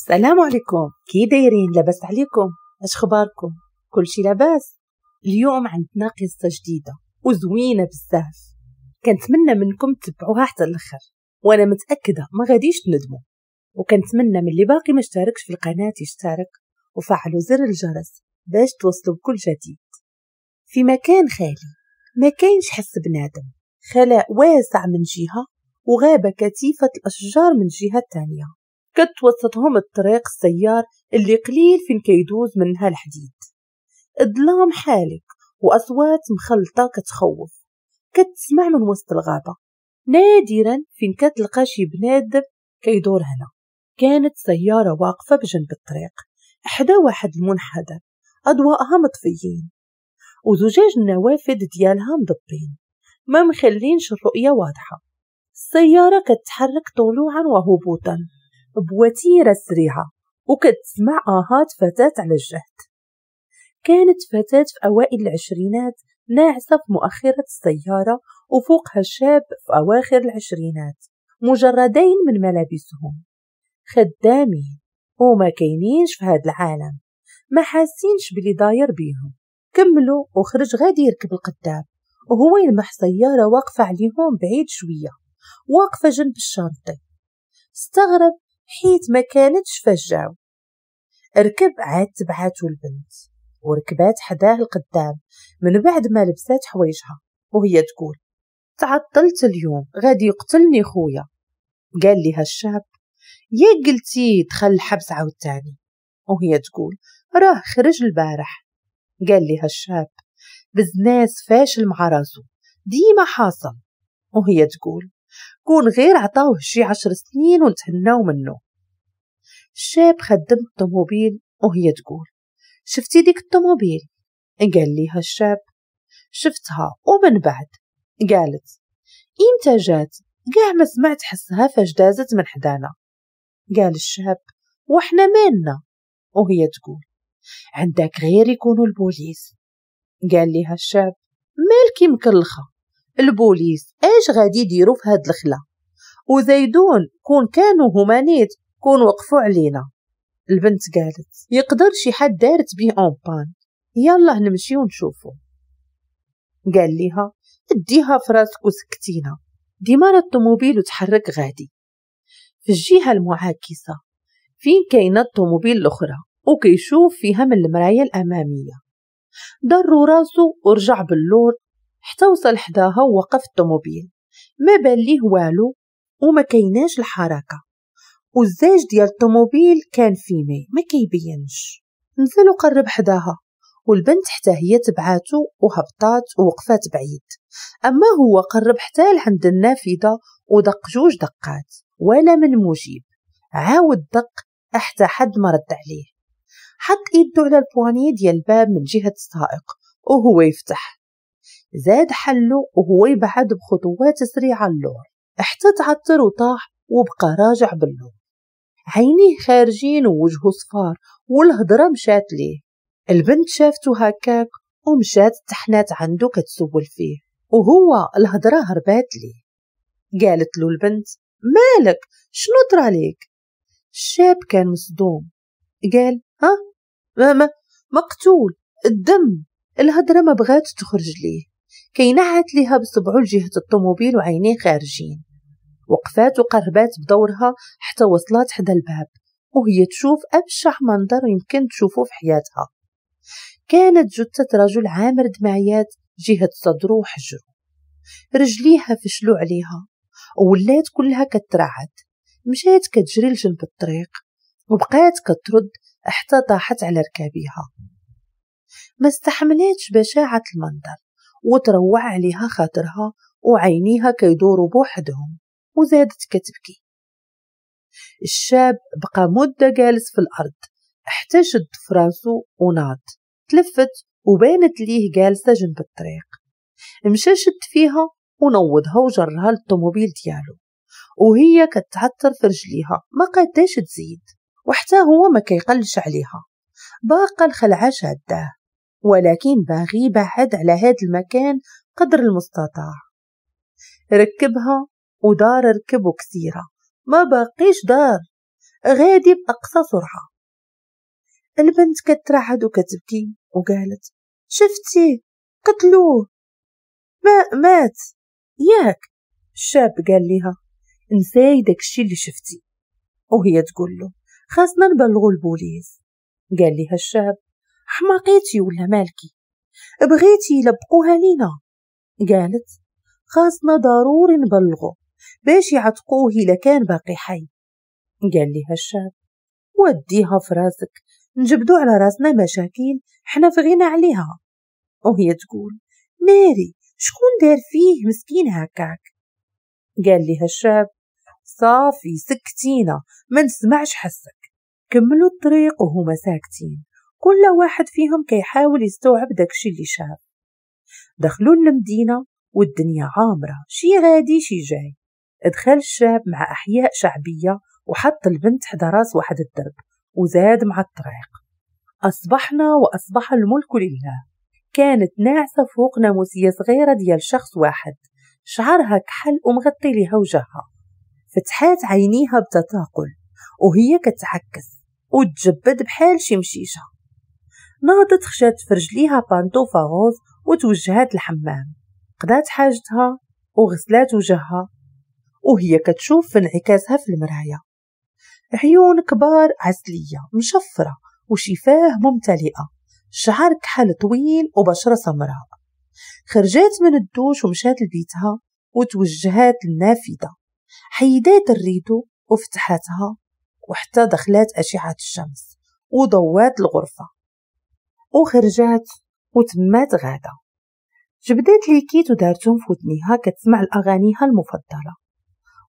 السلام عليكم كي دايرين لاباس عليكم اش خباركم كل شي لاباس اليوم عندنا قصه جديده وزوينه بزاف كنتمنى منكم تتبعوها حتى الاخر وانا متاكده ما غاديش تندموا وكنتمنى من اللي باقي ما اشتركش في القناه يشترك وفعلوا زر الجرس باش توصلوا بكل جديد في مكان خالي ما كاينش حس بنادم خلاء واسع من جهه وغابه كثيفه الاشجار من جهه تانية كت وسطهم الطريق السيار اللي قليل فين كيدوز منها الحديد الظلام حالك وأصوات مخلطة كتخوف كتسمع من وسط الغابة نادرا فين كتلقى شي بنادم كيدور هنا كانت سيارة واقفة بجنب الطريق حدا واحد المنحدر أضواءها مطفيين وزجاج النوافذ ديالها مضبين ما مخلينش الرؤية واضحة السيارة كتحرك طلوعا وهبوطا بوتيرة سريعة وكتسمع آهات فتاة على الجهد كانت فتاة في أوائل العشرينات ناعسة في مؤخرة السيارة وفوقها شاب في أواخر العشرينات مجردين من ملابسهم خدامين وما كاينينش في هاد العالم ما حاسينش بلي داير بيهم كملوا وخرج غادي يركب القدام وهو يلمح سيارة واقفة عليهم بعيد شوية واقفة جنب الشرطي استغرب حيت ما كانتش فجاو ركب عاد تبعاتو البنت وركبات حداه القدام من بعد ما لبسات حوايجها وهي تقول تعطلت اليوم غادي يقتلني خويا قال لي الشاب يا قلتي دخل الحبس عاوتاني وهي تقول راه خرج البارح قال لي الشاب بزناس فاشل مع راسو ديما حاصل وهي تقول كون غير عطاوه شي عشر سنين ونتهناو منه الشاب خدم الطوموبيل وهي تقول شفتي ديك الطوموبيل قال ليها الشاب شفتها ومن بعد قالت إمتى جات قاع ما سمعت حسها فاش دازت من حدانا قال الشاب وحنا مالنا وهي تقول عندك غير يكونوا البوليس قال ليها الشاب مالكي مكلخة البوليس اش غادي يديروا في هاد الخلا وزيدون كون كانوا هما نيت كون وقفوا علينا البنت قالت يقدر شي حد دارت بيه اونبان يلا نمشي ونشوفو قال ليها اديها فراسك وسكتينا ديما راه الطوموبيل وتحرك غادي في الجهة المعاكسة فين كاينة الطوموبيل الأخرى وكيشوف فيها من المراية الأمامية ضروا راسو ورجع باللور حتى وصل حداها ووقف الطوموبيل ما بان ليه والو وما كيناش الحركه والزاج ديال الطوموبيل كان في ماء ما كيبينش نزل وقرب حداها والبنت حتى هي تبعاتو وهبطات ووقفات بعيد اما هو قرب حتى لعند النافذه ودق جوج دقات ولا من مجيب عاود دق حتى حد ما رد عليه حط ايدو على البواني ديال الباب من جهه السائق وهو يفتح زاد حلو وهو يبعد بخطوات سريعة اللور حتى تعطر وطاح وبقى راجع باللور عينيه خارجين ووجهه صفار والهضرة مشات ليه البنت شافته هكاك ومشات تحنات عنده كتسول فيه وهو الهضرة هربات ليه قالت له البنت مالك شنو طراليك ليك الشاب كان مصدوم قال ها ماما ما مقتول الدم الهضرة ما بغات تخرج ليه كي نعت لها بصبعه لجهة الطوموبيل وعينيه خارجين وقفات وقربات بدورها حتى وصلت حدا الباب وهي تشوف أبشع منظر يمكن تشوفه في حياتها كانت جثة رجل عامر دمعيات جهة صدره وحجره رجليها فشلوا عليها وولات كلها كترعد مشات كتجري لجنب الطريق وبقات كترد حتى طاحت على ركابيها ما استحملتش بشاعة المنظر وتروع عليها خاطرها وعينيها كيدوروا بوحدهم وزادت كتبكي الشاب بقى مدة جالس في الأرض احتشد فرانسو وناض تلفت وبانت ليه جالسة جنب الطريق مشى شد فيها ونوضها وجرها للطوموبيل ديالو وهي كتعطر في رجليها ما قاداش تزيد وحتى هو ما كيقلش عليها باقا الخلعة شاداه ولكن باغي يبعد على هاد المكان قدر المستطاع ركبها ودار ركبو كثيرة ما باقيش دار غادي بأقصى سرعة البنت كترعد وكتبكي وقالت شفتيه قتلوه ما مات ياك الشاب قال لها نساي داكشي اللي شفتي وهي تقول له خاصنا نبلغو البوليس قال لها الشاب حماقيتي ولا مالكي بغيتي يلبقوها لينا قالت خاصنا ضروري نبلغو باش يعتقوه إلا كان باقي حي قال لها الشاب وديها في راسك نجبدو على راسنا مشاكل حنا في غنى عليها وهي تقول ناري شكون دار فيه مسكين هكاك قال لها الشاب صافي سكتينا ما نسمعش حسك كملوا الطريق وهما ساكتين كل واحد فيهم كيحاول يستوعب داكشي اللي شاف دخلوا المدينة والدنيا عامرة شي غادي شي جاي دخل الشاب مع أحياء شعبية وحط البنت حدا راس واحد الدرب وزاد مع الطريق أصبحنا وأصبح الملك لله كانت ناعسة فوق ناموسية صغيرة ديال شخص واحد شعرها كحل ومغطي لها وجهها فتحات عينيها بتثاقل وهي كتعكس وتجبد بحال شي مشيشة نهضت خشات في ليها بانطوفة غوز وتوجهات الحمام قضات حاجتها وغسلات وجهها وهي كتشوف في انعكاسها في المرايا عيون كبار عسلية مشفرة وشفاه ممتلئة شعر كحل طويل وبشرة سمراء خرجات من الدوش ومشات لبيتها وتوجهات النافذة حيدات الريدو وفتحتها وحتى دخلات أشعة الشمس وضوات الغرفة وخرجات وتمات غادة جبدات ليكيت ودارتهم في ودنيها كتسمع لأغانيها المفضلة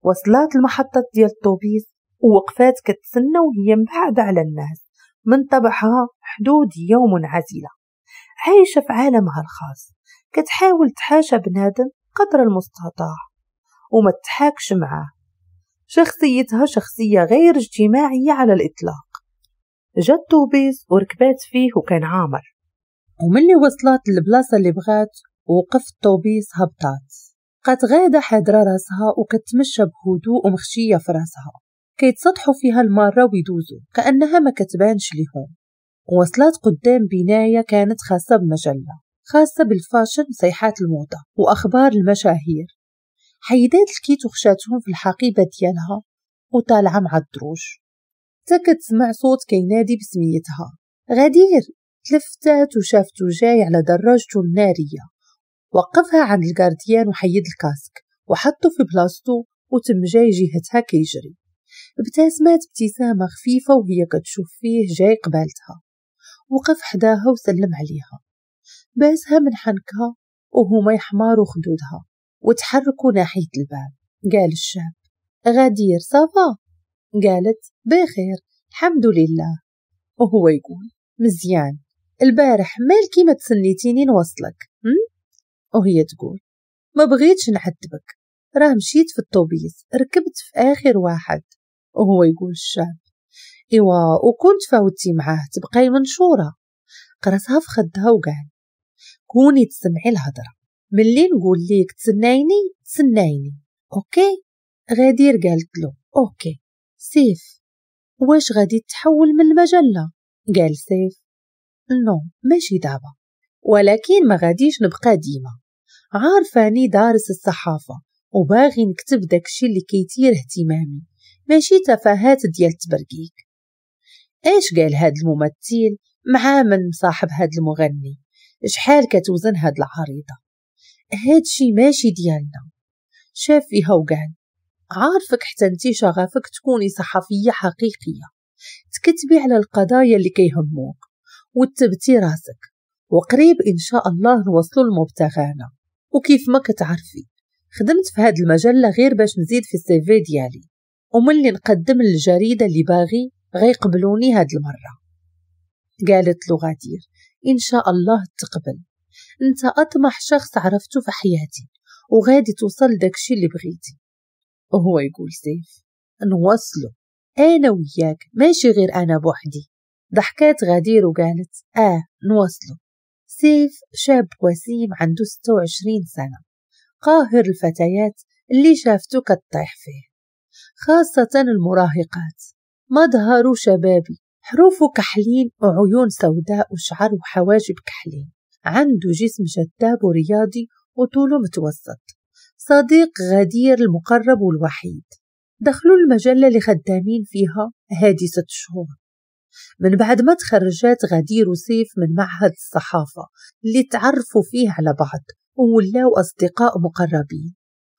وصلات المحطة ديال الطوبيس ووقفات كتسنى وهي مبعدة على الناس من طبعها حدودية عزيلة عايشة في عالمها الخاص كتحاول تحاشى بنادم قدر المستطاع وما تحاكش معاه شخصيتها شخصية غير اجتماعية على الإطلاق جات توبيس وركبات فيه وكان عامر وملي وصلت للبلاصة اللي بغات ووقفت توبيس هبطات قد غادة حدرة راسها وكتمشى بهدوء ومخشية في راسها كيتسطحوا فيها المارة ويدوزوا كأنها ما كتبانش ليهم وصلت قدام بناية كانت خاصة بمجلة خاصة بالفاشن صيحات الموضة وأخبار المشاهير حيدات الكيت وخشاتهم في الحقيبة ديالها وطالعة مع الدروج حتى كتسمع صوت كينادي بسميتها غدير تلفتات وشافته جاي على دراجته النارية وقفها عند الجارديان وحيد الكاسك وحطه في بلاصتو وتم جاي جهتها كيجري ابتسمات ابتسامة خفيفة وهي كتشوف فيه جاي قبالتها وقف حداها وسلم عليها باسها من حنكها وهما يحماروا خدودها وتحركوا ناحية الباب قال الشاب غدير صافا قالت بخير الحمد لله وهو يقول مزيان البارح مالكي ما تسنيتيني نوصلك م? وهي تقول ما بغيتش نعذبك راه مشيت في الطوبيس ركبت في آخر واحد وهو يقول الشاب إيوا وكنت فاوتي معاه تبقاي منشورة قرصها في خدها وقال كوني تسمعي الهضرة ملي نقول ليك تسنايني تسنايني أوكي غادير قالت له أوكي سيف واش غادي تحول من المجلة قال سيف نو ماشي دابا ولكن ما غاديش نبقى ديما عارفاني دارس الصحافة وباغي نكتب داكشي اللي كيثير اهتمامي ماشي تفاهات ديال تبرقيك ايش قال هاد الممثل مع من صاحب هاد المغني شحال كتوزن هاد العريضة هادشي ماشي ديالنا شاف فيها وقال عارفك حتى انت شغفك تكوني صحفية حقيقية تكتبي على القضايا اللي كيهموك وتبتي راسك وقريب إن شاء الله نوصلوا لمبتغانا وكيف ما كتعرفي خدمت في هاد المجلة غير باش نزيد في السيفي ديالي وملي نقدم للجريدة اللي باغي غيقبلوني هاد المرة قالت له غادير إن شاء الله تقبل انت أطمح شخص عرفته في حياتي وغادي توصل داكشي اللي بغيتي وهو يقول سيف نوصله أنا وياك ماشي غير أنا بوحدي ضحكات غدير وقالت آه نوصله سيف شاب وسيم عنده 26 سنة قاهر الفتيات اللي شافته كتطيح فيه خاصة المراهقات مظهره شبابي حروفه كحلين وعيون سوداء وشعر وحواجب كحلين عنده جسم جذاب ورياضي وطوله متوسط صديق غدير المقرب والوحيد دخلوا المجلة اللي خدامين فيها هادي ست شهور من بعد ما تخرجات غدير وسيف من معهد الصحافة اللي تعرفوا فيه على بعض وولاو أصدقاء مقربين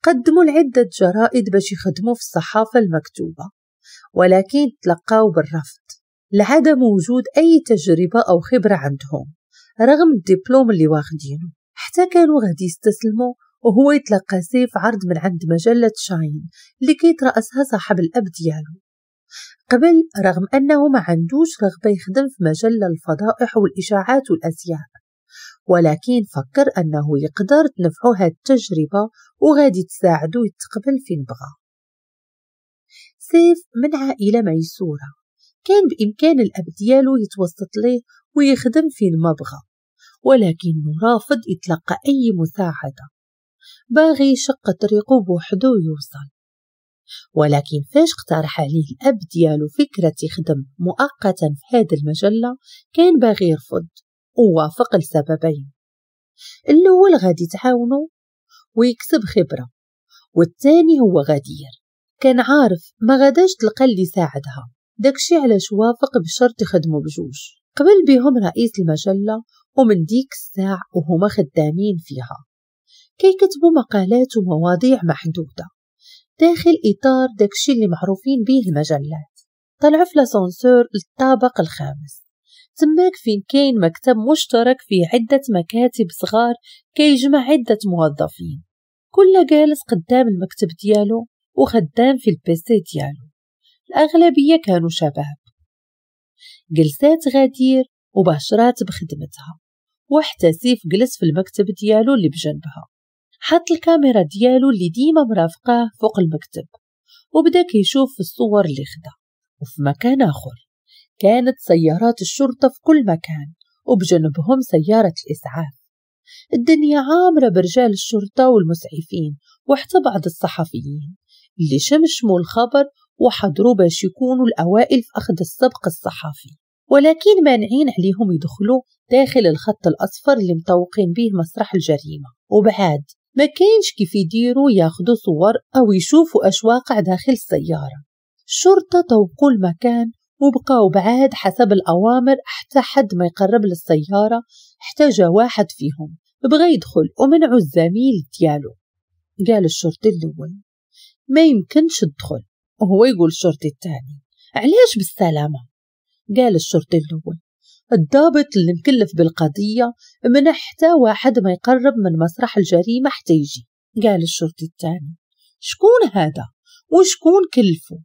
قدموا لعدة جرائد باش يخدموا في الصحافة المكتوبة ولكن تلقاو بالرفض لعدم وجود أي تجربة أو خبرة عندهم رغم الدبلوم اللي واخدينه حتى كانوا غادي يستسلموا وهو يتلقى سيف عرض من عند مجلة شاين اللي رأسها صاحب الأب ديالو قبل رغم أنه ما عندوش رغبة يخدم في مجلة الفضائح والإشاعات والأزياء ولكن فكر أنه يقدر تنفعه هاد التجربة وغادي تساعده يتقبل فين بغا سيف من عائلة ميسورة كان بإمكان الأب ديالو يتوسط ليه ويخدم فين ما بغى ولكنه رافض يتلقى أي مساعدة باغي يشق طريقه بوحدو يوصل ولكن فاش اقترح عليه الأب ديالو فكرة يخدم مؤقتا في هاد المجلة كان باغي يرفض ووافق لسببين الأول غادي تعاونو ويكسب خبرة والثاني هو غدير كان عارف ما غاداش تلقى اللي ساعدها داكشي علاش وافق بشرط يخدمو بجوج قبل بهم رئيس المجلة ومن ديك الساعة وهما خدامين فيها كي كتبوا مقالات ومواضيع محدودة داخل إطار داكشي اللي معروفين بيه المجلات طلعوا في لاسانسور للطابق الخامس تماك فين كاين مكتب مشترك في عدة مكاتب صغار كيجمع عدة موظفين كل جالس قدام المكتب ديالو وخدام في البيسي ديالو الأغلبية كانوا شباب جلسات غدير وبشرات بخدمتها وحتى سيف جلس في المكتب ديالو اللي بجنبها حط الكاميرا ديالو اللي ديما مرافقاه فوق المكتب وبدا كيشوف الصور اللي خدا وفي مكان آخر كانت سيارات الشرطة في كل مكان وبجنبهم سيارة الإسعاف الدنيا عامرة برجال الشرطة والمسعفين وحتى بعض الصحفيين اللي شمشموا الخبر وحضروا باش يكونوا الأوائل في أخذ السبق الصحفي ولكن مانعين عليهم يدخلوا داخل الخط الأصفر اللي مطوقين به مسرح الجريمة وبعاد ما كانش كيف يديروا ياخدوا صور أو يشوفوا أش واقع داخل السيارة الشرطة طوقوا المكان وبقاو بعاد حسب الأوامر حتى حد ما يقرب للسيارة جا واحد فيهم بغى يدخل ومنعوا الزميل ديالو قال الشرطي الأول ما يمكنش تدخل وهو يقول الشرطي الثاني علاش بالسلامة قال الشرطي الأول الضابط اللي مكلف بالقضية منع حتى واحد ما يقرب من مسرح الجريمة حتى يجي قال الشرطي التاني شكون هذا وشكون كلفه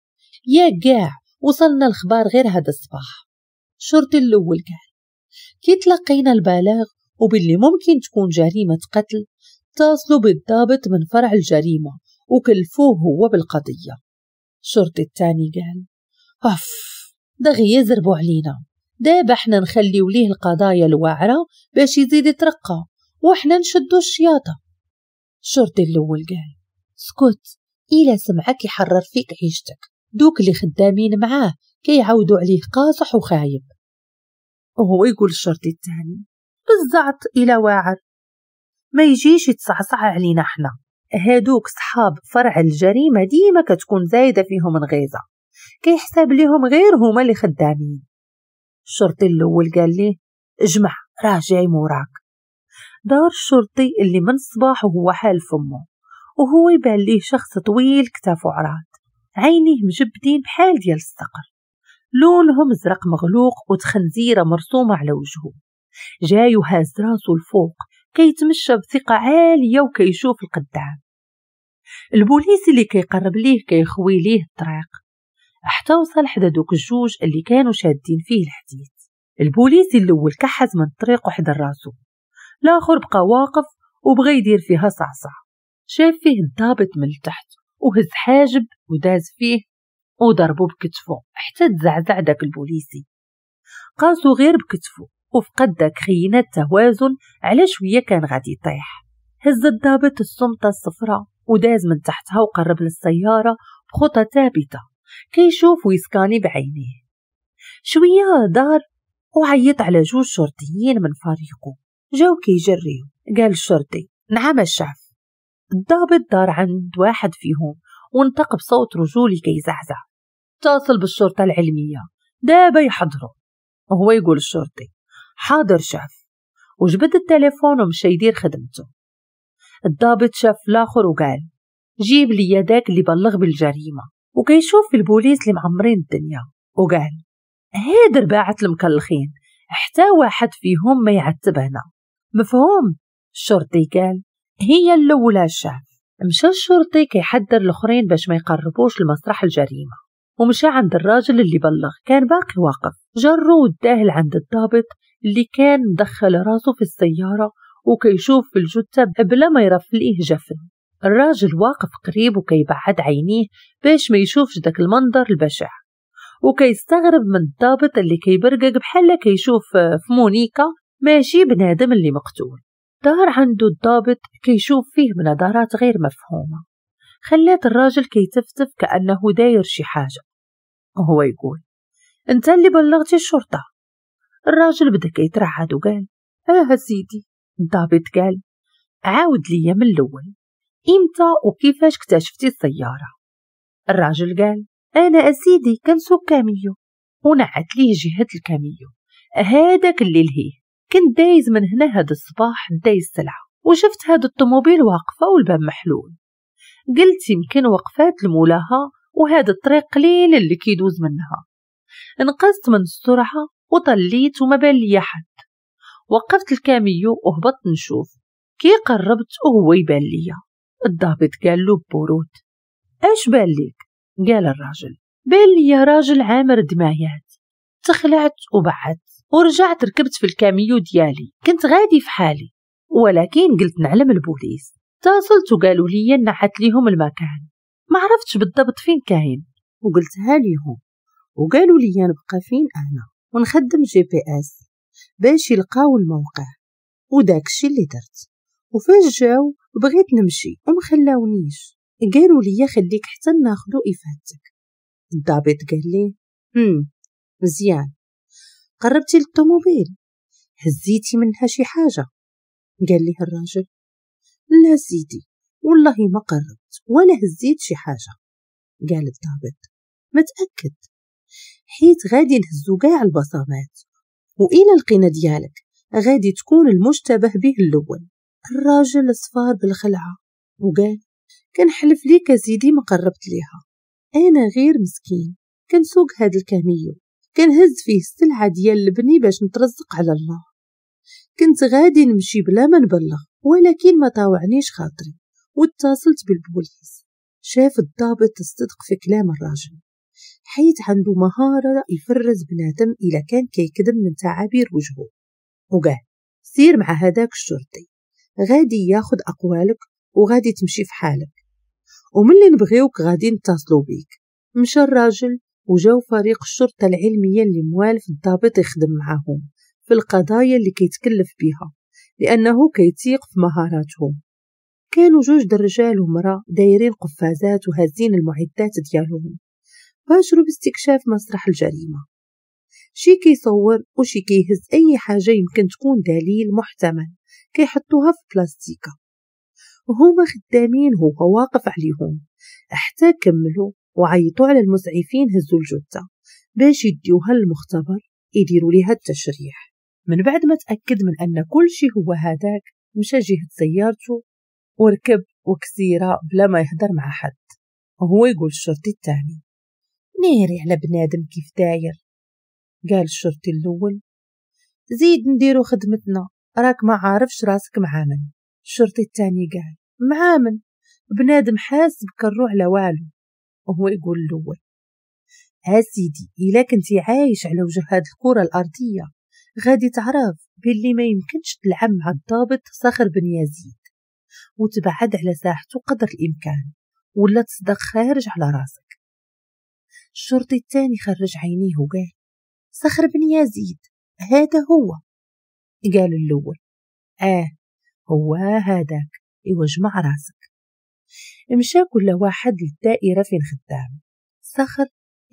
يا قاع وصلنا الخبار غير هذا الصباح الشرطي الأول قال كي تلقينا البلاغ وباللي ممكن تكون جريمة قتل تصلوا بالضابط من فرع الجريمة وكلفوه هو بالقضية الشرطي التاني قال أف دغي يزربوا علينا دابا حنا نخليو ليه القضايا الواعرة باش يزيد يترقى وحنا نشدو الشياطة الشرطي الأول قال سكوت إلا سمعك يحرر فيك عيشتك دوك اللي خدامين معاه كيعاودوا عليه قاصح وخايب وهو يقول الشرطي الثاني بالزعط إلى واعر ما يجيش يتصعصع علينا حنا هادوك صحاب فرع الجريمة ديما كتكون زايدة فيهم الغيزة كيحساب ليهم غير هما اللي خدامين الشرطي الأول قال لي اجمع راه جاي موراك دار الشرطي اللي من الصباح وهو حال فمه وهو يبان ليه شخص طويل كتافو وعراض عينيه مجبدين بحال ديال الصقر لونهم ازرق مغلوق وتخنزيره مرسومه على وجهه جاي وهاز راسو الفوق كيتمشى بثقه عاليه وكيشوف القدام البوليس اللي كيقرب ليه كيخوي ليه الطريق حتى وصل حدا دوك الجوج اللي كانوا شادين فيه الحديد البوليسي الأول كحز من الطريق وحدا راسو الآخر بقى واقف وبغى يدير فيها صعصع شاف فيه الضابط من التحت وهز حاجب وداز فيه وضربو بكتفو حتى تزعزع داك البوليسي قاسو غير بكتفو وفقد داك خينات توازن على شوية كان غادي يطيح هز الضابط السمطة الصفراء وداز من تحتها وقرب للسيارة بخطى ثابتة كي يشوف ويسكاني بعينيه شوية دار وعيط على جوج شرطيين من فريقه جاو كيجريو قال الشرطي نعم الشعف الضابط دار عند واحد فيهم وانطق بصوت رجولي كيزعزع اتصل بالشرطة العلمية دابا يحضروا وهو يقول الشرطي حاضر شاف وجبد التليفون ومشى يدير خدمته الضابط شاف لاخر وقال جيب لي يداك اللي بلغ بالجريمة وكيشوف البوليس اللي معمرين الدنيا وقال هاد رباعة المكلخين حتى واحد فيهم ما يعتب هنا مفهوم الشرطي قال هي الأولى الشعب مشى الشرطي كيحذر الآخرين باش ما يقربوش لمسرح الجريمة ومشى عند الراجل اللي بلغ كان باقي واقف جرو وداه لعند الضابط اللي كان مدخل راسو في السيارة وكيشوف في الجثة بلا ما يرفليه جفن الراجل واقف قريب وكيبعد عينيه باش ما يشوفش داك المنظر البشع وكيستغرب من الضابط اللي كيبرقق بحال كيشوف آه، في مونيكا ماشي بنادم اللي مقتول دار عنده الضابط كيشوف فيه بنظرات غير مفهومة خلات الراجل كيتفتف كأنه داير شي حاجة وهو يقول انت اللي بلغتي الشرطة الراجل بدا كيترعد وقال اه سيدي الضابط قال عاود ليا من الاول إمتى وكيفاش اكتشفتي السيارة؟ الراجل قال أنا أسيدي كنسوق كاميو ونعت ليه جهة الكاميو هذاك اللي لهيه كنت دايز من هنا هاد الصباح دايز سلعة وشفت هاد الطوموبيل واقفة والباب محلول قلت يمكن وقفات لمولاها وهذا الطريق قليل اللي كيدوز منها نقصت من السرعة وطليت وما بان ليا حد وقفت الكاميو وهبطت نشوف كي قربت وهو يبان ليا الضابط قال له ببرود اش بالك قال الراجل بل يا راجل عامر دمايات تخلعت وبعدت ورجعت ركبت في الكاميو ديالي كنت غادي في حالي ولكن قلت نعلم البوليس اتصلت وقالوا لي نحت ليهم المكان ما عرفتش بالضبط فين كاين وقلتها ليهم وقالوا لي نبقى فين انا ونخدم جي بي اس باش يلقاو الموقع وداكشي اللي درت وفاش جاو بغيت نمشي وما خلاونيش قالوا لي خليك حتى ناخدو إفادتك الضابط قال لي هم مزيان قربتي للطوموبيل هزيتي منها شي حاجة قال لي الراجل لا سيدي والله ما قربت ولا هزيت شي حاجة قال الضابط متأكد حيت غادي نهزو كاع البصمات وإلى لقينا ديالك غادي تكون المشتبه به الأول الراجل صفار بالخلعة وقال حلف ليك سيدي ما قربت ليها أنا غير مسكين كنسوق هاد الكاميو كنهز فيه السلعة ديال البني باش نترزق على الله كنت غادي نمشي بلا ما نبلغ ولكن ما طاوعنيش خاطري واتصلت بالبوليس شاف الضابط الصدق في كلام الراجل حيت عنده مهارة يفرز بنادم إلا كان كيكذب من تعابير وجهه وقال سير مع هذاك الشرطي غادي ياخد أقوالك وغادي تمشي في حالك ومن اللي نبغيوك غادي نتصلوا بيك مشى الراجل وجاو فريق الشرطة العلمية اللي موالف الضابط يخدم معاهم في القضايا اللي كيتكلف بها لأنه كيتيق في مهاراتهم كانوا جوج درجال ومرا دايرين قفازات وهزين المعدات ديالهم باشروا باستكشاف مسرح الجريمة شي كيصور وشي كيهز أي حاجة يمكن تكون دليل محتمل كيحطوها في بلاستيكة وهما خدامين هو واقف عليهم حتى كملوا وعيطوا على المسعفين هزوا الجثة باش يديوها للمختبر يديروا ليها التشريح من بعد ما تأكد من أن كل شيء هو هذاك مشى جهة سيارته وركب وكسيرة بلا ما يهدر مع حد وهو يقول الشرطي التاني نيري على بنادم كيف داير قال الشرطي الأول زيد نديرو خدمتنا راك ما عارفش راسك مع من الشرطي التاني قال مع من بنادم حاس بك على والو وهو يقول الأول ها سيدي إلا كنتي عايش على وجه هاد الكرة الأرضية غادي تعرف باللي ما يمكنش تلعب مع الضابط صخر بن يزيد وتبعد على ساحته قدر الإمكان ولا تصدق خارج على راسك الشرطي التاني خرج عينيه وقال صخر بن يزيد هذا هو قال اللول آه هو هذاك يوجمع إيوه، راسك مشى كل واحد للدائرة فين خدام صخر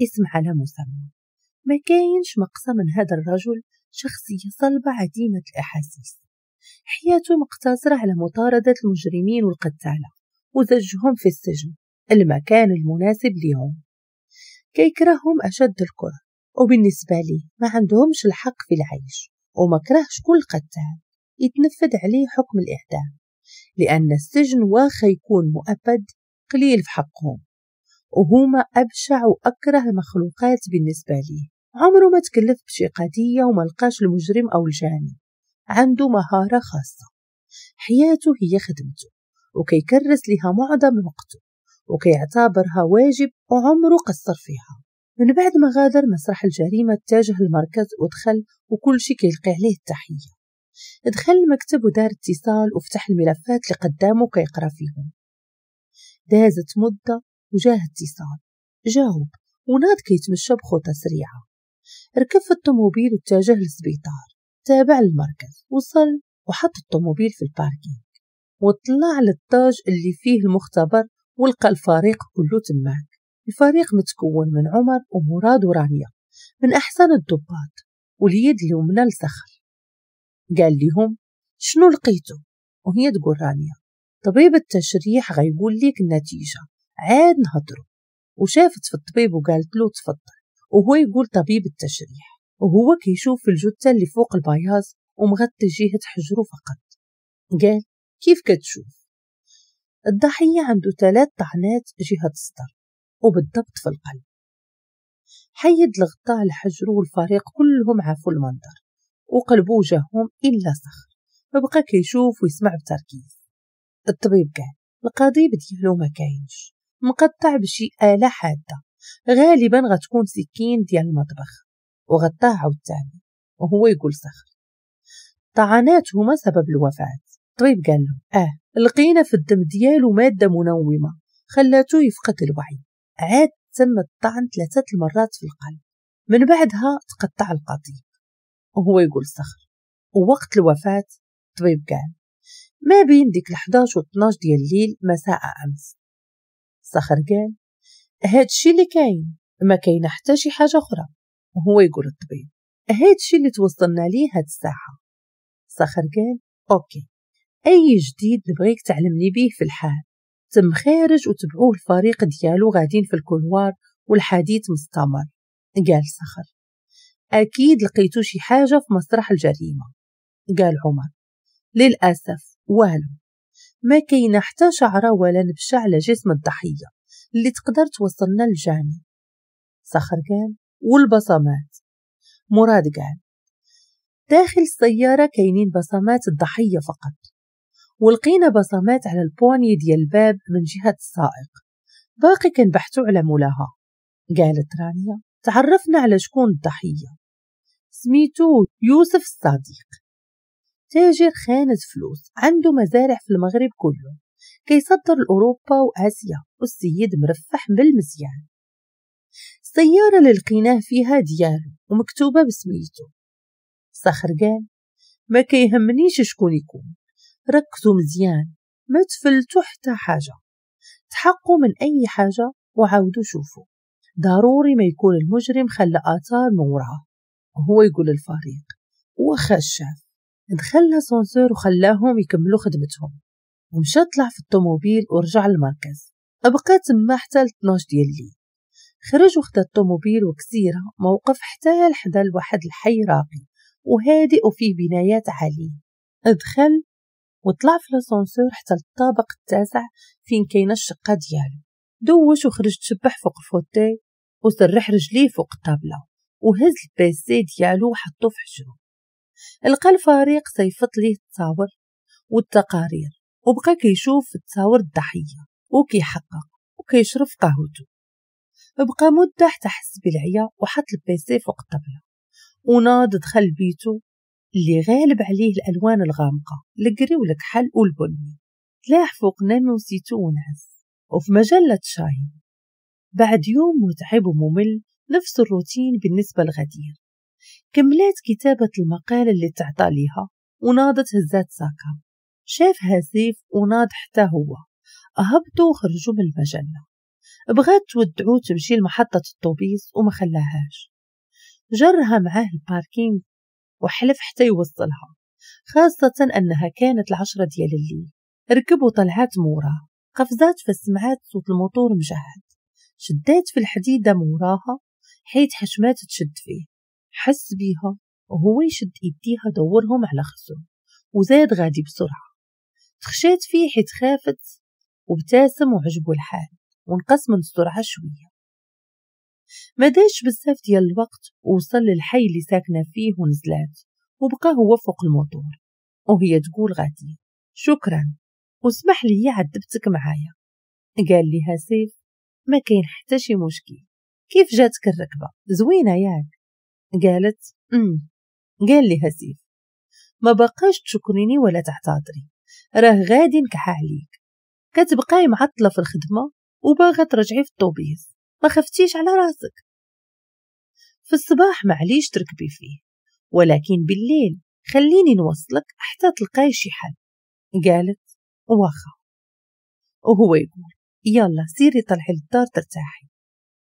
اسم على مسمى ما كاينش مقصى من هذا الرجل شخصية صلبة عديمة الأحاسيس حياته مقتصرة على مطاردة المجرمين والقتالة وزجهم في السجن المكان المناسب ليهم كيكرههم أشد الكره وبالنسبة لي ما عندهمش الحق في العيش وما كرهش كل قتال يتنفذ عليه حكم الإعدام لأن السجن واخا يكون مؤبد قليل في حقهم وهما أبشع وأكره المخلوقات بالنسبة ليه عمره ما تكلف بشي قضية وما لقاش المجرم أو الجاني عنده مهارة خاصة حياته هي خدمته وكيكرس لها معظم وقته وكيعتبرها واجب وعمره قصر فيها من بعد ما غادر مسرح الجريمة اتجه المركز ودخل وكل شي كيلقي عليه التحية دخل المكتب ودار اتصال وفتح الملفات اللي قدامه كيقرا فيهم دازت مدة وجاه اتصال جاوب وناد كيتمشى بخطى سريعة ركب في الطوموبيل واتجه للسبيطار تابع المركز وصل وحط الطوموبيل في الباركينج وطلع للطاج اللي فيه المختبر ولقى الفريق كله تماك الفريق متكون من عمر ومراد ورانيا من أحسن الضباط واليد اليمنى لصخر قال لهم شنو لقيتو وهي تقول رانيا طبيب التشريح غيقول لك النتيجة عاد نهضرو وشافت في الطبيب وقالت له تفضل وهو يقول طبيب التشريح وهو كيشوف في الجثة اللي فوق البياض ومغطي جهة حجره فقط قال كيف كتشوف الضحية عنده ثلاث طعنات جهة الصدر وبالضبط في القلب حيد الغطاء الحجر والفريق كلهم عافوا المنظر وقلبوا وجههم إلا صخر بقى كيشوف ويسمع بتركيز الطبيب قال القضيب ديالو ما كاينش مقطع بشي آلة حادة غالبا غتكون سكين ديال المطبخ وغطاه عاوتاني وهو يقول صخر طعنات هما سبب الوفاة الطبيب قال له اه لقينا في الدم ديالو مادة منومة خلاتو يفقد الوعي عاد تم الطعن ثلاثة المرات في القلب من بعدها تقطع القطيب وهو يقول صخر ووقت الوفاة طبيب قال ما بين ديك الحداش واثناش ديال الليل مساء أمس صخر قال هادشي اللي كاين ما كاين حتى شي حاجة أخرى وهو يقول الطبيب هادشي اللي توصلنا ليه هاد الساعة صخر قال أوكي أي جديد نبغيك تعلمني بيه في الحال تم خارج وتبعوه الفريق ديالو غادين في الكولوار والحديث مستمر قال سخر أكيد لقيتو شي حاجة في مسرح الجريمة قال عمر للأسف والو ما كاين حتى شعرة ولا نبشة على جسم الضحية اللي تقدر توصلنا للجاني صخر قال والبصمات مراد قال داخل السيارة كاينين بصمات الضحية فقط ولقينا بصمات على البوني ديال الباب من جهة السائق باقي كنبحثو على مولاها قالت رانيا تعرفنا على شكون الضحية سميتو يوسف الصديق تاجر خانة فلوس عنده مزارع في المغرب كله كيصدر لأوروبا وآسيا والسيد مرفح بالمزيان السيارة اللي لقيناه فيها ديالو ومكتوبة بسميتو صخر قال ما كيهمنيش شكون يكون ركزوا مزيان ما تفلتوا حتى حاجة تحقوا من أي حاجة وعاودوا شوفوا ضروري ما يكون المجرم خلى آثار من وراه وهو يقول الفريق واخا الشاف دخل لاسانسور وخلاهم يكملوا خدمتهم ومشى طلع في الطوموبيل ورجع للمركز ابقى تما حتى ل 12 ديال الليل خرج وخد الطوموبيل وكثيره موقف حتى لحدا لواحد الحي راقي وهادئ وفيه بنايات عالية دخل وطلع في لاسانسور حتى للطابق التاسع فين كاينة الشقة ديالو دوش وخرج تشبح فوق الفوتي وسرح رجليه فوق الطابلة وهز البيسي ديالو وحطو في حجرو لقى الفريق صيفط ليه التصاور والتقارير وبقى كيشوف التصاور الضحية وكيحقق وكيشرب قهوتو بقى مدة حتى حس بالعيا وحط البيسي فوق الطابله وناض دخل بيتو اللي غالب عليه الألوان الغامقة القري حل والبني تلاح فوق نمو وزيتون ونعس وفي مجلة شاين بعد يوم متعب وممل نفس الروتين بالنسبة لغدير كملت كتابة المقالة اللي تعطى ليها وناضت هزات ساكا شافها سيف وناض حتى هو أهبطوا وخرجوا من المجلة بغات تودعوه تمشي لمحطة الطوبيس وما خلاهاش جرها معاه الباركينج وحلف حتى يوصلها خاصة أنها كانت العشرة ديال الليل ركبوا طلعات مورا قفزات فسمعات صوت الموتور مجهد شدات في الحديدة موراها حيت حشمات تشد فيه حس بيها وهو يشد إيديها دورهم على خصو وزاد غادي بسرعة تخشيت فيه حيت خافت وابتسم وعجبو الحال ونقص من السرعة شوية مداش بزاف ديال الوقت وصل للحي اللي ساكنه فيه ونزلات وبقى هو فوق الموتور وهي تقول غادي شكرا واسمح لي عذبتك معايا قال لها سيف ما كاين حتى شي مشكل كيف جاتك الركبه زوينه ياك قالت امم قال لها سيف ما بقاش تشكريني ولا تعتذري راه غادي نكح عليك كتبقاي معطله في الخدمه وباغا ترجعي في الطوبيس ما خفتيش على راسك في الصباح معليش تركبي فيه ولكن بالليل خليني نوصلك حتى تلقاي شي حل قالت واخا وهو يقول يلا سيري طلعي للدار ترتاحي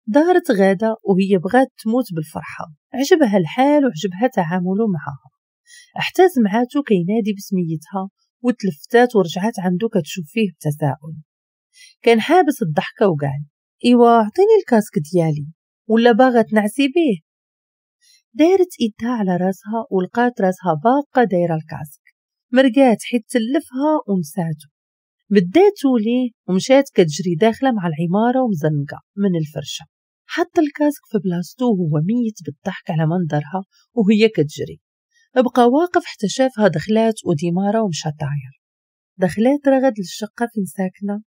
دارت غادة وهي بغات تموت بالفرحة عجبها الحال وعجبها تعامله معها احتاز معاتو كينادي بسميتها وتلفتات ورجعت عنده كتشوف فيه بتساؤل كان حابس الضحكة وقال إيوا أعطيني الكاسك ديالي ولا باغا تنعسي بيه دارت إيدها على راسها ولقات راسها باقة دايرة الكاسك مرقات حيت تلفها ومساتو بداتو ليه ومشات كتجري داخلة مع العمارة ومزنقة من الفرشة حط الكاسك في بلاصتو وهو ميت بالضحك على منظرها وهي كتجري بقى واقف حتى شافها دخلات وديمارة ومشات طاير دخلات رغد للشقة فين ساكنة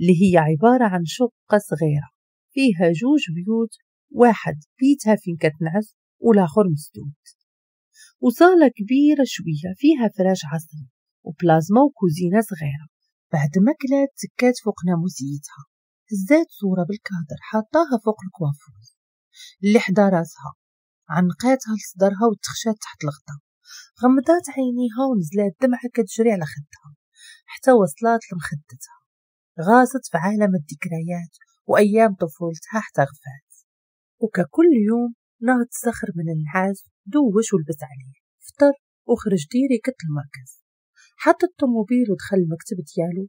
اللي هي عبارة عن شقة صغيرة فيها جوج بيوت واحد بيتها فين كتنعس والآخر مسدود وصالة كبيرة شوية فيها فراش عصري وبلازما وكوزينة صغيرة بعد ما كلات تكات فوق ناموسيتها هزات صورة بالكادر حطاها فوق الكوافوز اللي حدا راسها عنقاتها لصدرها وتخشات تحت الغطا غمضات عينيها ونزلات دمعة كتجري على خدها حتى وصلات لمخدتها غاصت في عالم الذكريات وأيام طفولتها حتى وككل يوم نهض صخر من النعاس دوش ولبس عليه فطر وخرج ديري كت المركز حط الطوموبيل ودخل المكتب ديالو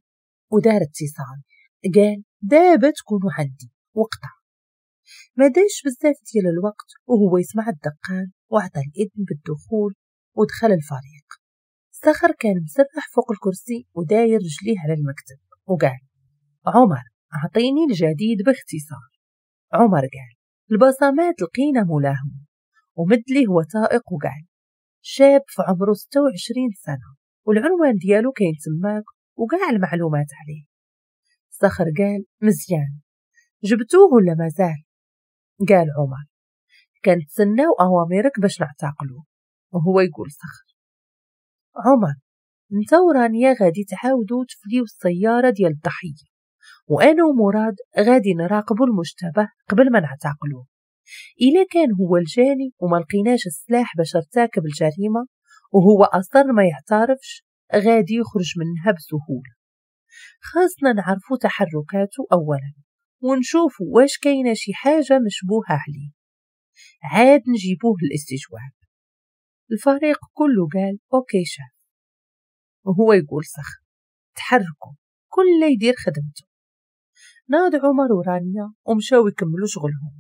ودار اتصال قال دابا تكونوا عندي وقطع ما داش بزاف ديال الوقت وهو يسمع الدقان وعطى الإذن بالدخول ودخل الفريق صخر كان مسرح فوق الكرسي وداير رجليه على المكتب وقال عمر أعطيني الجديد باختصار عمر قال البصمات لقينا ملاهم ومدلي هو طائق وقال شاب في عمره 26 سنة والعنوان ديالو كاين تماك وكاع المعلومات عليه صخر قال مزيان جبتوه ولا مازال قال عمر كنتسناو أوامرك باش نعتقلو وهو يقول صخر عمر انت ورانيا غادي تعاودو تفليو السيارة ديال الضحية وأنا ومراد غادي نراقبوا المشتبه قبل ما نعتقلوه إلا كان هو الجاني وما لقيناش السلاح باش ارتكب الجريمة وهو أصر ما يعترفش غادي يخرج منها بسهولة خاصنا نعرفو تحركاته أولا ونشوف واش كاينة شي حاجة مشبوهة عليه عاد نجيبوه للاستجواب الفريق كله قال أوكي شاف وهو يقول صخ تحركوا كل يدير خدمته ناد عمر ورانيا ومشاو يكملوا شغلهم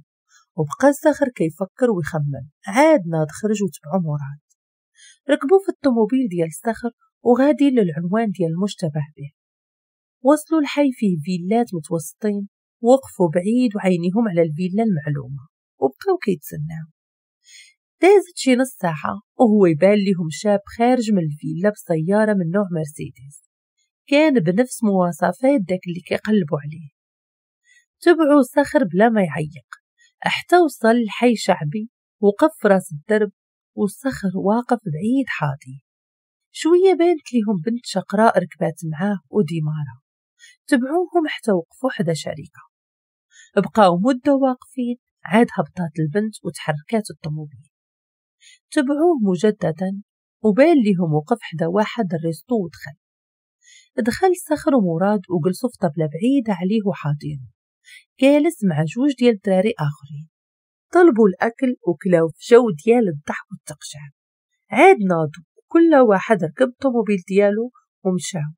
وبقى الزخر كيفكر ويخمم عاد ناد خرج وتبعو مراد ركبوا في الطوموبيل ديال الصخر وغادي للعنوان ديال المشتبه به وصلوا الحي فيه فيلات متوسطين وقفوا بعيد وعينيهم على الفيلا المعلومة وبقاو كيتسناو دازت شي نص ساعة وهو يبان ليهم شاب خارج من الفيلا بسيارة من نوع مرسيدس كان بنفس مواصفات داك اللي كيقلبوا عليه تبعو صخر بلا ما يعيق حتى وصل لحي شعبي وقف راس الدرب والصخر واقف بعيد حاضي شوية بينت ليهم بنت شقراء ركبات معاه وديمارة تبعوهم حتى وقفوا حدا شريكة بقاو مدة واقفين عاد هبطات البنت وتحركات الطموبيل تبعوه مجددا وبين ليهم وقف حدا واحد الرسطو ودخل دخل صخر مراد وجلسوا في طبلة بعيدة عليه وحاضينه جالس مع جوج ديال الدراري آخرين طلبوا الأكل وكلاو في جو ديال الضحك والتقشع عاد ناضوا كل واحد ركب الطوموبيل ديالو ومشاو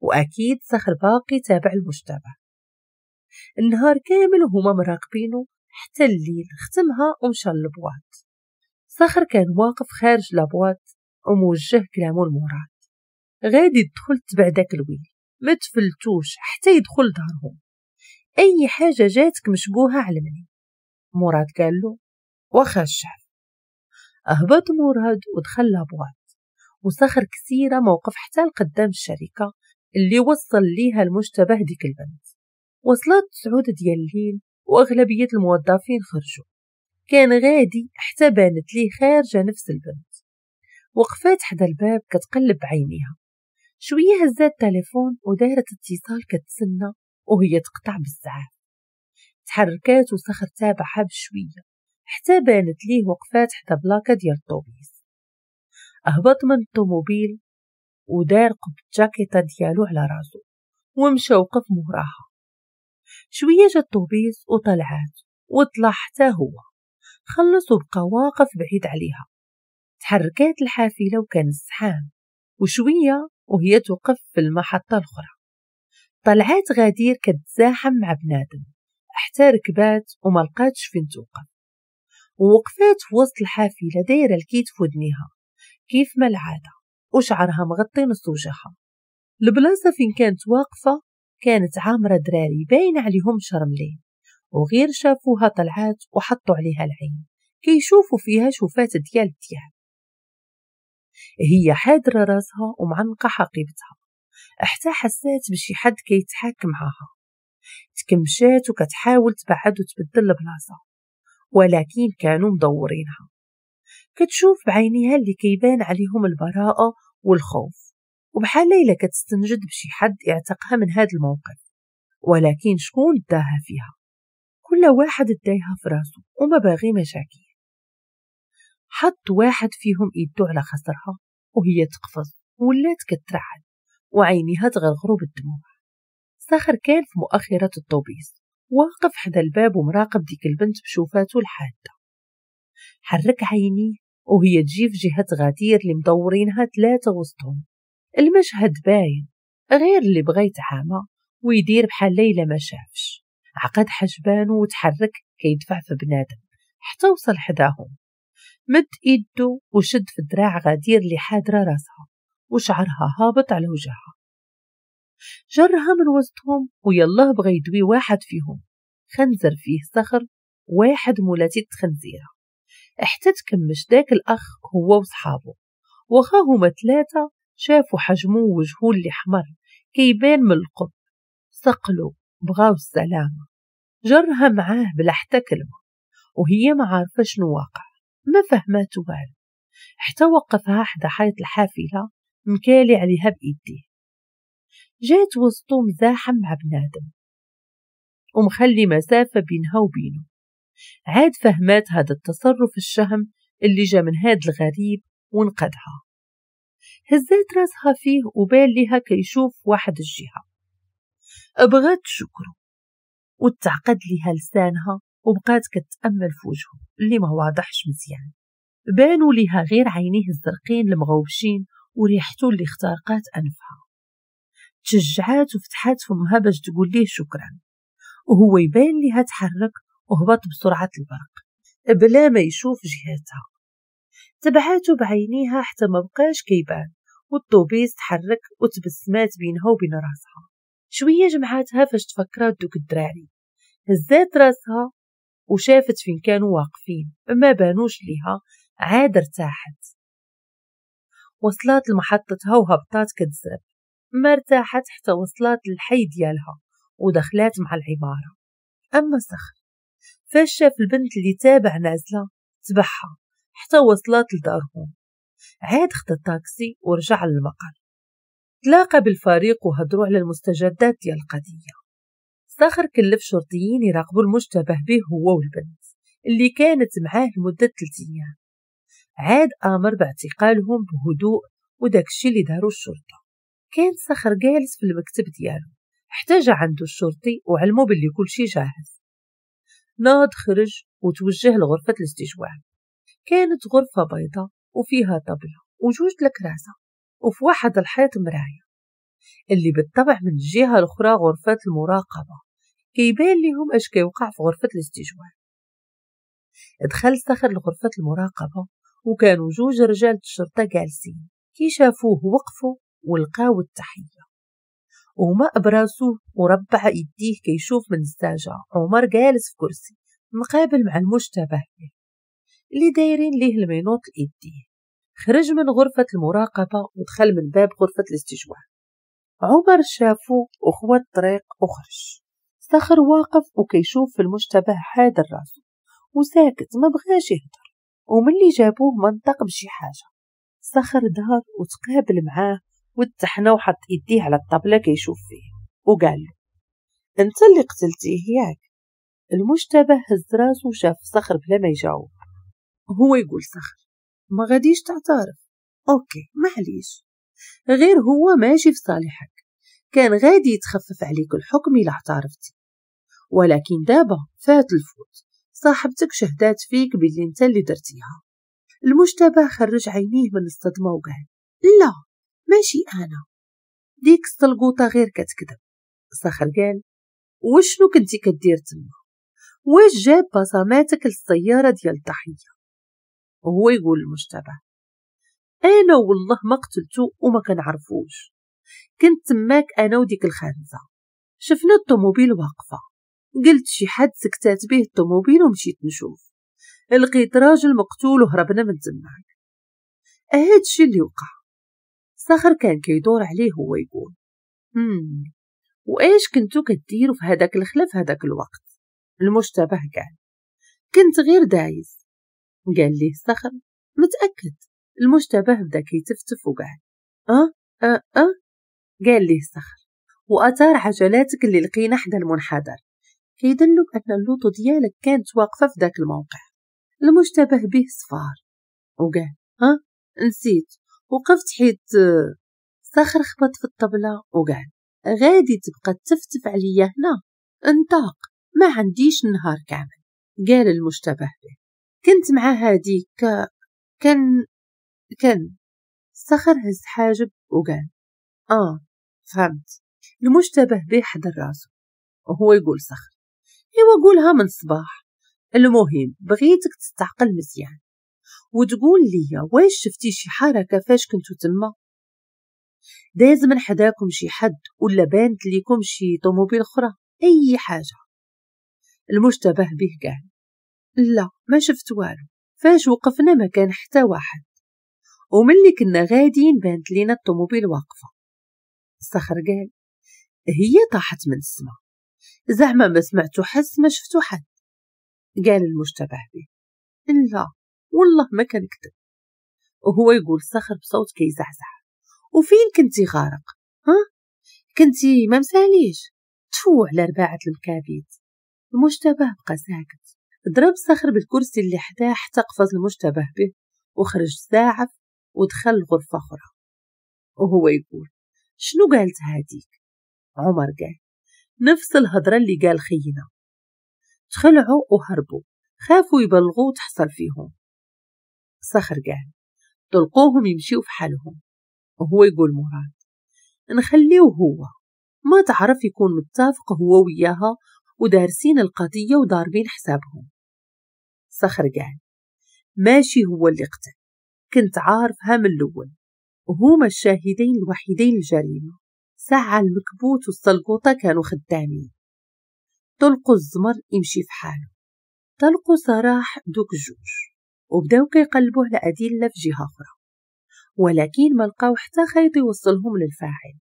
وأكيد سخر باقي تابع المجتمع النهار كامل هما مراقبينه حتى الليل ختمها ومشى للبواط صخر كان واقف خارج لابواط وموجه كلامو لمراد غادي يدخل تبع داك الويل ما تفلتوش حتى يدخل دارهم أي حاجة جاتك مشبوهة علمني مراد قال له واخا الشعر أهبط مراد ودخل لابوات وسخر كثيرة موقف حتى لقدام الشركة اللي وصل ليها المشتبه ديك البنت وصلت سعود ديال الليل وأغلبية الموظفين خرجوا كان غادي حتى بانت ليه خارجة نفس البنت وقفات حدا الباب كتقلب بعينيها شوية هزات تليفون ودارت اتصال كتسنى وهي تقطع بالزعاف تحركات وسخر تابعها بشوية حتى بانت ليه وقفات حتى بلاكا ديال الطوبيس أهبط من الطوموبيل ودار قب جاكيتا ديالو على راسو ومشى وقف موراها شوية جا الطوبيس وطلعات وطلع حتى هو خلص وبقى واقف بعيد عليها تحركات الحافلة وكان الزحام وشوية وهي توقف في المحطة الأخرى طلعت غدير كتزاحم مع بنادم حتى ركبات وما لقاتش فين توقف ووقفات في وسط الحافلة دايرة الكيت في ودنيها كيف ما العادة وشعرها مغطي نص وجهها البلاصة فين كانت واقفة كانت عامرة دراري باين عليهم شرملين وغير شافوها طلعات وحطوا عليها العين يشوفوا فيها شوفات ديال ديال هي حادرة راسها ومعنقة حقيبتها حتى حسات بشي حد كيتحاك معاها تكمشات وكتحاول تبعد وتبدل البلاصة ولكن كانوا مدورينها كتشوف بعينيها اللي كيبان عليهم البراءة والخوف وبحال ليلى كتستنجد بشي حد اعتقها من هذا الموقف ولكن شكون داها فيها كل واحد دايها في راسه وما باغي مشاكل حط واحد فيهم ايدو على خسرها وهي تقفز ولات كترعد وعينيها تغرغروا بالدموع صخر كان في مؤخرة الطوبيس واقف حدا الباب ومراقب ديك البنت بشوفاته الحادة حرك عينيه وهي تجي في جهة غدير اللي مدورينها ثلاثة وسطهم المشهد باين غير اللي بغيت يتعامى ويدير بحال ليلى ما شافش عقد حجبانه وتحرك كيدفع في بنادم حتى وصل حداهم مد ايدو وشد في دراع غدير اللي حادرة راسها وشعرها هابط على وجهها جرها من وسطهم ويلاه بغى يدوي واحد فيهم خنزر فيه صخر واحد مولاتي تخنزيرة حتى تكمش داك الأخ هو وصحابه وخا هما ثلاثة شافوا حجمو وجهه اللي حمر كيبان من القب صقلو بغاو السلامة جرها معاه بلا حتى كلمة وهي ما عارفة شنو واقع ما فهمات والو حتى وقفها حدا حيط الحافلة مكالي عليها بإيدي جات وسطو مزاحم مع بنادم ومخلي مسافة بينها وبينه عاد فهمات هذا التصرف الشهم اللي جا من هاد الغريب وانقدها هزات راسها فيه وبال لها كيشوف واحد الجهة بغات شكره وتعقد لها لسانها وبقات كتأمل في وجهه اللي ما واضحش مزيان بانوا لها غير عينيه الزرقين المغوشين وريحته اللي اخترقات أنفها تشجعات وفتحات فمها باش تقول ليه شكرا وهو يبان ليها تحرك وهبط بسرعة البرق بلا ما يشوف جهتها تبعاته بعينيها حتى ما بقاش كيبان والطوبيس تحرك وتبسمات بينها وبين راسها شوية جمعاتها فاش تفكرات دوك الدراري هزات راسها وشافت فين كانوا واقفين ما بانوش ليها عاد ارتاحت وصلات لمحطة هوهب تاعت كتزر مرتاحت حتى وصلات للحي ديالها ودخلات مع العمارة أما صخر فاش شاف البنت اللي تابع نازلة تبعها حتى وصلات لدارهم عاد خد الطاكسي ورجع للمقر تلاقى بالفريق وهدروا على المستجدات ديال القضية صخر كلف شرطيين يراقبوا المشتبه به هو والبنت اللي كانت معاه لمدة ثلاث أيام عاد آمر باعتقالهم بهدوء وداك الشي اللي داروا الشرطة كان صخر جالس في المكتب ديالو احتاج عنده الشرطي وعلمو باللي كل شي جاهز ناض خرج وتوجه لغرفة الاستجواب كانت غرفة بيضاء وفيها طبلة وجوج الكراسة وفي واحد الحيط مراية اللي بالطبع من الجهة الأخرى غرفة المراقبة كيبان ليهم اش كيوقع في غرفة الاستجواب دخل سخر لغرفة المراقبة وكانوا جوج رجال الشرطة جالسين كي شافوه وقفوا ولقاو التحية وما براسوه وربع يديه كيشوف من الزاجة عمر جالس في كرسي مقابل مع المشتبه اللي دايرين ليه المينوط لإيديه خرج من غرفة المراقبة ودخل من باب غرفة الاستجواب عمر شافو وخوى الطريق وخرج صخر واقف وكيشوف في المشتبه حاد راسو وساكت ما بغاش يهدر ومن اللي جابوه منطق بشي حاجة صخر دار وتقابل معاه واتحنا وحط ايديه على الطبلة كيشوف فيه وقال له انت اللي قتلتيه ياك المشتبه هز راسو وشاف صخر بلا ما يجاوب هو يقول صخر ما غاديش تعترف اوكي معليش غير هو ماشي في صالحك كان غادي يتخفف عليك الحكم الا اعترفتي ولكن دابا فات الفوت صاحبتك شهدات فيك باللي انت اللي درتيها المجتبى خرج عينيه من الصدمة وقال لا ماشي أنا ديك السلقوطة غير كتكذب صخر قال وشنو كنتي كدير تما واش جاب بصماتك للسيارة ديال الضحية هو يقول المجتبى أنا والله ما قتلتو وما كنعرفوش كنت تماك أنا وديك الخانزة شفنا الطوموبيل واقفة قلت شي حد سكتات به الطوموبيل ومشيت نشوف لقيت راجل مقتول وهربنا من تماك هادشي اللي وقع صخر كان كيدور عليه هو يقول هم وايش كنتو كديرو في هذاك الخلف هذاك الوقت المشتبه قال كنت غير دايز قال ليه صخر متأكد المشتبه بدا كيتفتف وقال أه أه أه قال ليه صخر وأثار عجلاتك اللي لقينا حدا المنحدر كيدلك أن اللوطو ديالك كانت واقفة في داك الموقع المشتبه به صفار وقال ها نسيت وقفت حيت صخر خبط في الطبلة وقال غادي تبقى تفتف عليا هنا انطاق ما عنديش نهار كامل قال المشتبه به كنت مع هاديك كان كان صخر هز حاجب وقال اه فهمت المشتبه به حضر راسه وهو يقول صخر إوا قولها من الصباح المهم بغيتك تستعقل مزيان وتقول لي واش شفتي شي حركة فاش كنتو تما داز من حداكم شي حد ولا بانت ليكم شي طوموبيل أخرى أي حاجة المشتبه به قال لا ما شفت والو فاش وقفنا ما كان حتى واحد اللي كنا غاديين بانت لينا الطوموبيل واقفة الصخر قال هي طاحت من السما زعما ما سمعتو حس ما شفتو حد قال المشتبه به لا والله ما كنكذب وهو يقول صخر بصوت كيزعزع وفين كنتي غارق ها كنتي ما مساليش تفو على رباعة المكابيت المشتبه بقى ساكت ضرب صخر بالكرسي اللي حداه حتى قفز المشتبه به وخرج زاعف ودخل غرفة أخرى وهو يقول شنو قالت هاديك عمر قال نفس الهضرة اللي قال خينا تخلعوا وهربوا خافوا يبلغوا وتحصل فيهم صخر قال طلقوهم يمشيو في حالهم وهو يقول مراد نخليه هو ما تعرف يكون متفق هو وياها ودارسين القضية وضاربين حسابهم صخر قال ماشي هو اللي قتل كنت عارفها من الأول وهما الشاهدين الوحيدين للجريمه ساعة المكبوت والسلقوطة كانوا خدامين طلقوا الزمر يمشي في حاله طلقوا سراح دوك جوج وبداو كيقلبو على أدلة في جهة أخرى ولكن ما لقاو حتى خيط يوصلهم للفاعل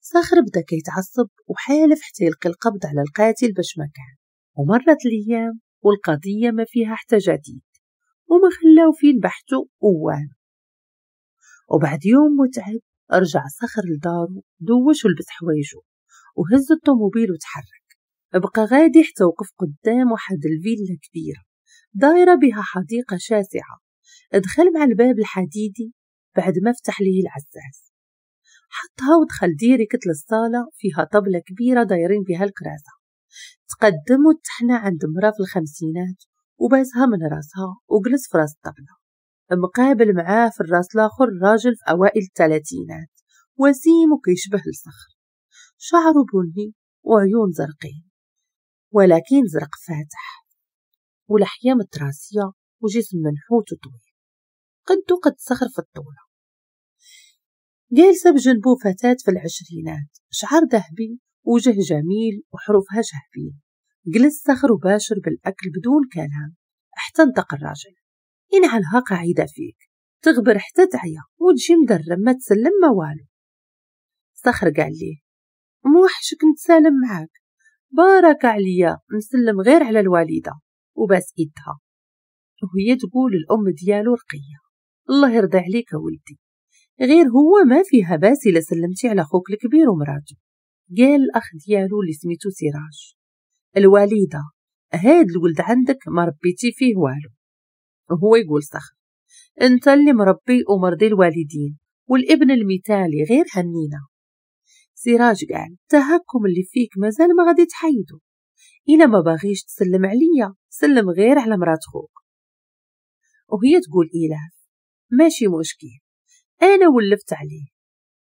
صخر بدا كيتعصب وحالف حتى يلقي القبض على القاتل باش ما كان ومرت الأيام والقضية ما فيها حتى جديد وما خلاو فين بحثوا والو وبعد يوم متعب رجع صخر لدارو دوش ولبس حوايجه وهز الطوموبيل وتحرك بقى غادي حتى وقف قدام واحد الفيلا كبيرة دايرة بها حديقة شاسعة دخل مع الباب الحديدي بعد ما فتح ليه العزاز حطها ودخل كتل للصالة فيها طبلة كبيرة دايرين بها الكراسة تقدم وتحنى عند مرا في الخمسينات وبازها من راسها وجلس في راس الطبلة مقابل معاه في الراس الآخر راجل في أوائل الثلاثينات وسيم وكيشبه الصخر شعره بني وعيون زرقين ولكن زرق فاتح ولحية متراسية وجسم منحوت وطويل قدو قد صخر في الطولة جالسة بجنبه فتاة في العشرينات شعر ذهبي وجه جميل وحروفها شهبية جلس صخر وباشر بالأكل بدون كلام احتنطق الراجل إن علها قاعدة فيك تغبر حتى تعيا وتجي مدرب ما تسلم ما والو صخر قال لي موحشك نتسالم معاك بارك عليا نسلم غير على الوالدة وباس إيدها وهي تقول الأم ديالو رقية الله يرضي عليك ولدي غير هو ما فيها باس إلا سلمتي على خوك الكبير ومراته قال الأخ ديالو اللي سميتو سراج الوالدة هاد الولد عندك ما ربيتي فيه والو وهو يقول صخر انت اللي مربي ومرضي الوالدين والابن المثالي غير هنينا سراج قال التهكم اللي فيك مازال ما غادي تحيدو إلا ما باغيش تسلم عليا سلم غير على مرات خوك وهي تقول إله ماشي مشكل أنا ولفت عليه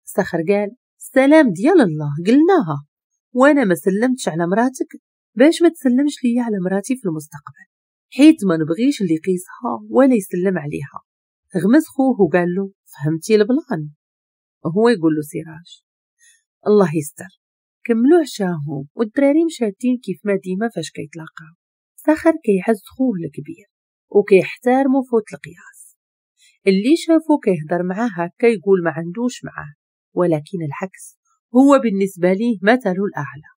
سخر قال السلام ديال الله قلناها وأنا ما سلمتش على مراتك باش ما تسلمش ليا على مراتي في المستقبل حيت ما نبغيش اللي يقيسها ولا يسلم عليها غمز خوه وقال له فهمتي البلان هو يقول له سراج الله يستر كملوا عشاهم والدراري مشاتين كيف ما ديما فاش كيتلاقاو سخر كيعز خوه الكبير وكيحترمو فوت القياس اللي شافو كيهضر معاه هكا يقول ما عندوش معاه ولكن العكس هو بالنسبة ليه مثله الأعلى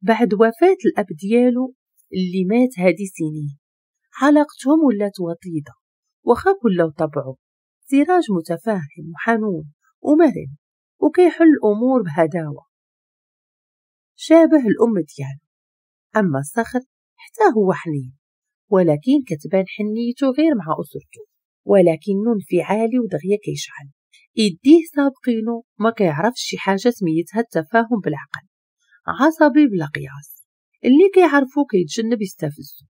بعد وفاة الأب ديالو اللي مات هادي سنين علاقتهم ولات وطيدة وخا كلو طبعو سراج متفاهم وحنون ومرن وكيحل الأمور بهداوة شابه الأم ديالو أما الصخر حتى هو حنين ولكن كتبان حنيته غير مع أسرته في انفعالي ودغيا كيشعل يديه سابقينو ما كيعرفش شي حاجة سميتها التفاهم بالعقل عصبي بلا قياس اللي كيعرفو كيتجنب يستفزو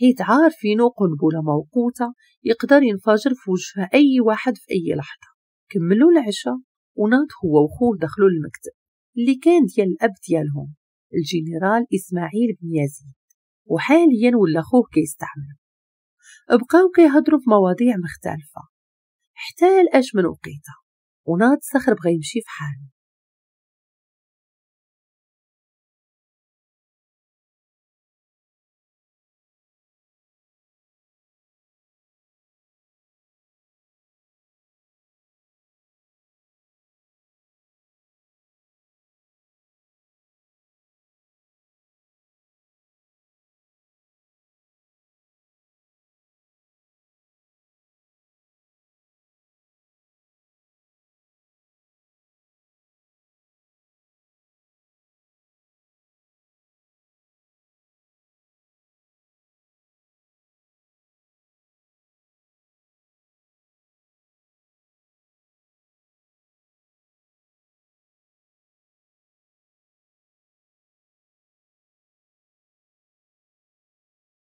حيت عارفينو قنبلة موقوتة يقدر ينفجر في وجه أي واحد في أي لحظة كملوا العشاء وناض هو وخوه دخلوا المكتب اللي كان ديال الأب ديالهم الجنرال إسماعيل بن يزيد وحاليا ولا خوه كيستعمل بقاو كيهضروا في مواضيع مختلفة حتى لأش من وقيته وناض سخر بغا يمشي في حاله